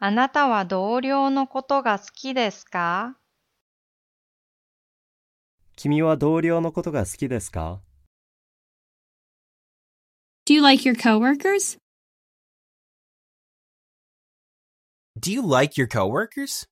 あなたは同僚のことが好きですか君は同僚のことが好きですか Do you like your coworkers? Do you like your coworkers?